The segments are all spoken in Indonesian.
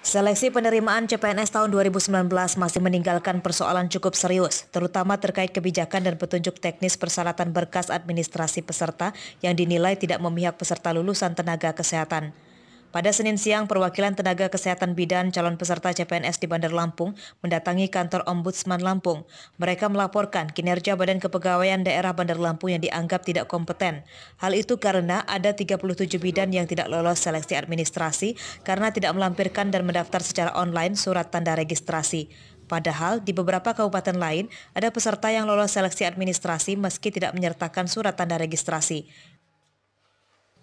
Seleksi penerimaan CPNS tahun 2019 masih meninggalkan persoalan cukup serius, terutama terkait kebijakan dan petunjuk teknis persyaratan berkas administrasi peserta yang dinilai tidak memihak peserta lulusan tenaga kesehatan. Pada Senin siang, perwakilan tenaga kesehatan bidan calon peserta CPNS di Bandar Lampung mendatangi kantor Ombudsman Lampung. Mereka melaporkan kinerja Badan Kepegawaian Daerah Bandar Lampung yang dianggap tidak kompeten. Hal itu karena ada 37 bidan yang tidak lolos seleksi administrasi karena tidak melampirkan dan mendaftar secara online surat tanda registrasi. Padahal di beberapa kabupaten lain ada peserta yang lolos seleksi administrasi meski tidak menyertakan surat tanda registrasi.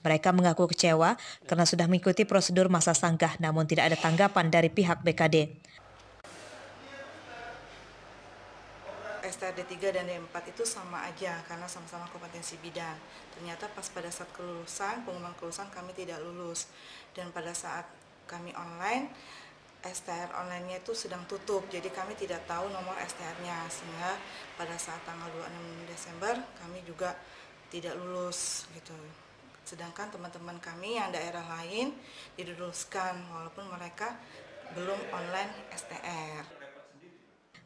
Mereka mengaku kecewa karena sudah mengikuti prosedur masa sanggah namun tidak ada tanggapan dari pihak BKD. STRD 3 dan D4 e itu sama aja karena sama-sama kompetensi bidang. Ternyata pas pada saat kelulusan, pengumuman kelulusan kami tidak lulus. Dan pada saat kami online, STR online-nya itu sedang tutup, jadi kami tidak tahu nomor STR-nya. Sehingga pada saat tanggal 26 Desember kami juga tidak lulus gitu sedangkan teman-teman kami yang daerah lain diduruskan walaupun mereka belum online STR.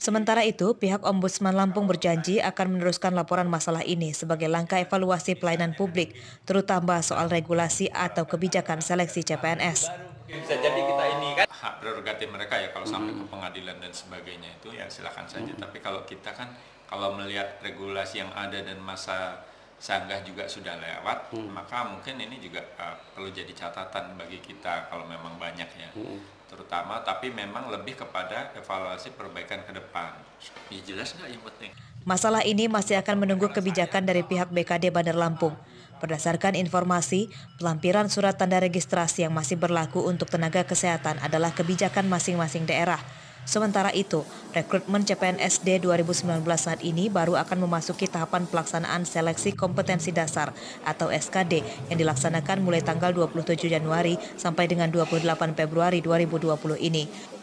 Sementara itu, pihak Ombudsman Lampung berjanji akan meneruskan laporan masalah ini sebagai langkah evaluasi pelayanan publik, terutama soal regulasi atau kebijakan seleksi CPNS. Bisa jadi kita ini kan hak prerogatif mereka ya kalau sampai ke pengadilan dan sebagainya itu ya silakan saja. Tapi kalau kita kan kalau melihat regulasi yang ada dan masa sanggah juga sudah lewat, hmm. maka mungkin ini juga uh, perlu jadi catatan bagi kita kalau memang banyak ya, hmm. terutama tapi memang lebih kepada evaluasi perbaikan ke depan. Ya jelas nggak yang penting. Masalah ini masih akan menunggu kebijakan dari pihak BKD Bandar Lampung. Berdasarkan informasi, pelampiran surat tanda registrasi yang masih berlaku untuk tenaga kesehatan adalah kebijakan masing-masing daerah. Sementara itu, rekrutmen CPNSD 2019 saat ini baru akan memasuki tahapan pelaksanaan seleksi kompetensi dasar atau SKD yang dilaksanakan mulai tanggal 27 Januari sampai dengan 28 Februari 2020 ini.